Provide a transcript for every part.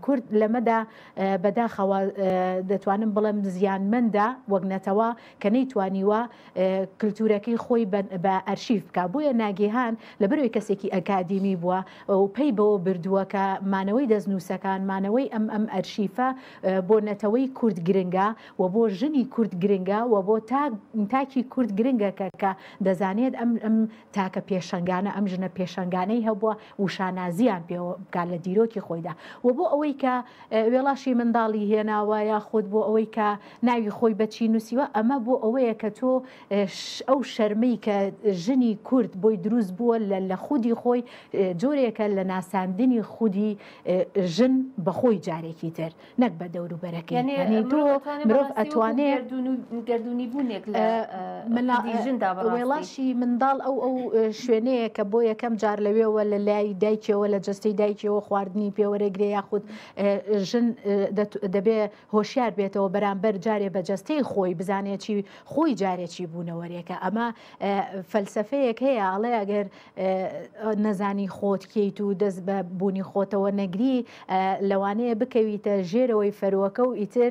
کورد لەمەدا بەداخەوە دەتوانم بڵم زیانمەدا وەگنەتەوە کە نەیتوانیوە کللتورەکەی خۆی بە ئەرشیف بکە بۆیە ناگیهان لە بەروی کەسێکی ئەکادیمی بووە و پێی بەوە بردووەکە مانەوەی دەستنووسەکان مانەوەی ئەم ئەم ئەرشیفە بۆ نەتەوەی کورد گرنگە و بۆ ژنی کورد گرنگە و بۆ تاکی کورد گرنگەکە کە دەزانێت ئەم ئەم تاکە پێشنگانە ئەم ژنە پێشنگانەی هەبووە وشانازیان پێ بکات لە دیرۆکی خۆیدا و بۆ ئەوەی کە وێڵاشی منداڵی هێناوە یا خودت بۆ ئەوەی کە ناوی خۆی بەچی نووسیوە ئەمە بۆ ئەوەیە کە تۆ ئەو شەرمەی کە ژنی کورد بۆی دروست بووە لە خودی خۆی جۆرێکە لە ناساندنی خودی ژن بەخۆی جارێکی تر نەک بە دەوروبەرەکە تۆ مرۆڤ ئەتوانێت گردردونی بوونێک وێڵاشی منداڵ ئەو ئەو شوێنەیە کە بۆ یەکەم جار لەوێەوە لە لای دایکەوە لە جستی دایکەوە خواردنی پێوەرەگرێ یاخود ژن دەبێ هۆشیار بێتەوە بەرامبەر جارێ بەجەستەی خۆی بزانێکی خۆی جارێکی بوونەوەریەکە ئەمە فەلسفەیەک هەیە ئاڵێ ئەگەر نەزانی خۆت کیت و دەست بە بوونی خۆتەوە نەگری لەوانەیە بکەویتە ژێرەوەی فەرۆکە و ئیتر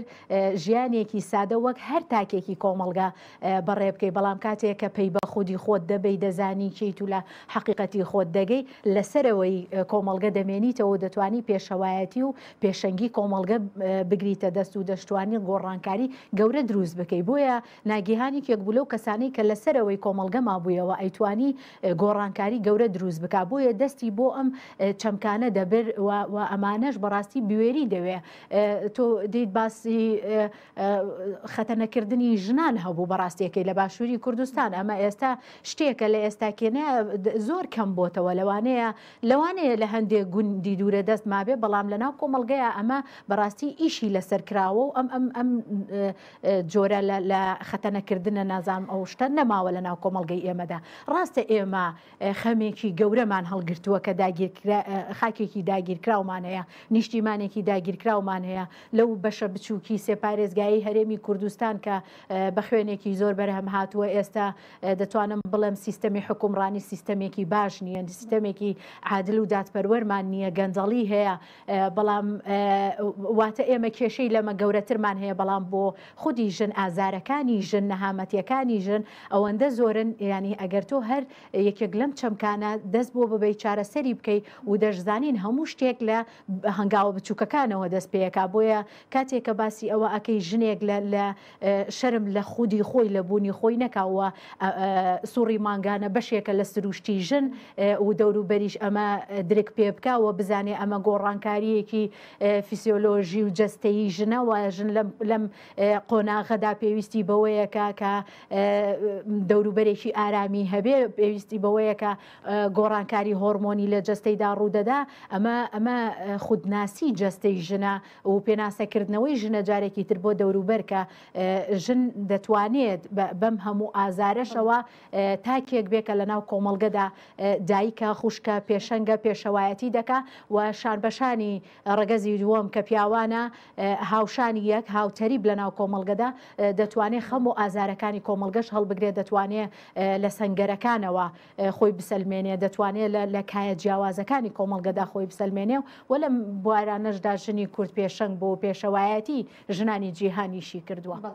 ژیانێکی سادە وەک هەر تاکێکی کۆمەلگا بەڕێ بکەی بەڵام کاتێک کە پێی بە خودی خۆت دەبی دەزانی کیت و لە حقیقەتی خۆت دەگەی لەسەرەوەی کۆمەلگە دەمێنیتەوە دەتوانی پێشەوایەتی و پێشەنگی کۆمەڵگە بگریتە دەست و دەشتوانی گۆڕانکاری گەورە دروست بکەی بۆیە ناگیهانی کێکبوو لەو کەسانی کە لەسەرەوەی کۆمەلگە مابوویەوە ئەیتوانی گۆڕانکاری گەورە دروست بک بۆیە دەستی بۆ ئەم چەمکانە دەبر و ئەمانەش بەڕاستی بوێری دەوێ تۆ دیت باسی خەتەنەکردنی ژنان هەبوو بەڕاستیەکەی لە باشووری کوردستان ئەمە ئێستا شتێکە لە ئێستا کێنە زۆر کەم بۆتەوە لەوانەیە لەوانەیە لە هەندێک گوندی دوورە دەست مابێ بەڵام لەناو کۆمەلگەیە ئەمە بەڕاستی ئیشی لەسەر کراوە و ئەم ئەم ئەم جۆرە لە خەتەنەکردنە نازانم ئەو شتە نەماوە لە ناو کۆمەلگەی ئێمەدا ڕاستە ئێمە خەمێکی گەورەمان هەڵگرتووە کە خاکێکی داگیرکراومان هەیە نیشتیمانێکی داگیرکراومان هەیە لەو بەشە بچووکی سێپارێزگایی هەرێمی کوردستان کە بە خوێنێکی زۆر بەرهەم هاتووە ئێستا دەتوانم بڵم سیستەمی حکومڕانی سیستەمێکی باش نییە سیستەمێکی عادل و دادپەروەرمان نییە گەنجڵی هەیە بە بەڵام واتە ئێمە کێشەی لەمە گەورەترمان هەیە بەڵام بۆ خودی ژن ئازارەکانی ژن نەهامەتیەکانی ژن ئەوەندە زۆرن ینی ئەگەر تۆ هەر یەکێک لەم چەمکانە دەست بۆ ببی چارەسەری بکەیت و دەشزانین هەموو شتێک لە هەنگاوە بچووکەکانەوە دەست پێەکە بۆیە کاتێکە باسی ئەوە ئەکەی ژنێک لە شەرم لە خودی خۆی لە بوونی خۆی نەکاوە سوڕی ماگانە بەشێکە لە سروشتی ژن و دەوروبەریش ئەمە درک پێ بکەوە بزانێ ئەمە گۆڕانکاریەکی شتێکی فیسیۆلۆژی و جستەی ژنەوە ژن لەم قۆناغەدا پێویستی بەوەیەکە کە دەوروبەرێکی ئارامی هەبێ پێویستی بەوەیەکە گۆڕانکاری هۆرمۆنی لە جستەیدا ڕوودەدا ئەمە ئەمە خودناسی جستەی ژنە و پێناسەکردنەوەی ژنە جارێکی تر بۆ دەوروبەرکە ژن دەتوانێت بەم هەموو ئازارەشەوە تاکێک بێکە لە ناو کۆمەلگەدا دایکە خوشکە پێشەنگە پێشەوایەتی دەکا و شانبەشانی ڕگەزی دووەم کە پیاوانە هاوشانی یەک هاوتەریب لە ناو کۆمەلگەدا دەتوانێت خەم و ئازارەکانی کۆمەلگەش هەڵبگرێت دەتوانێت لە سنگەرەکانەوە خۆی بسلمێنێ دەتوانێت لە کایە جیاوازەکانی کۆمەلگەدا خۆی بسلمێنێ و لە بوارانەشدا ژنی کورت پێشنگ بۆ پێشەوایەتی ژنانی جیهانیشی کردووە.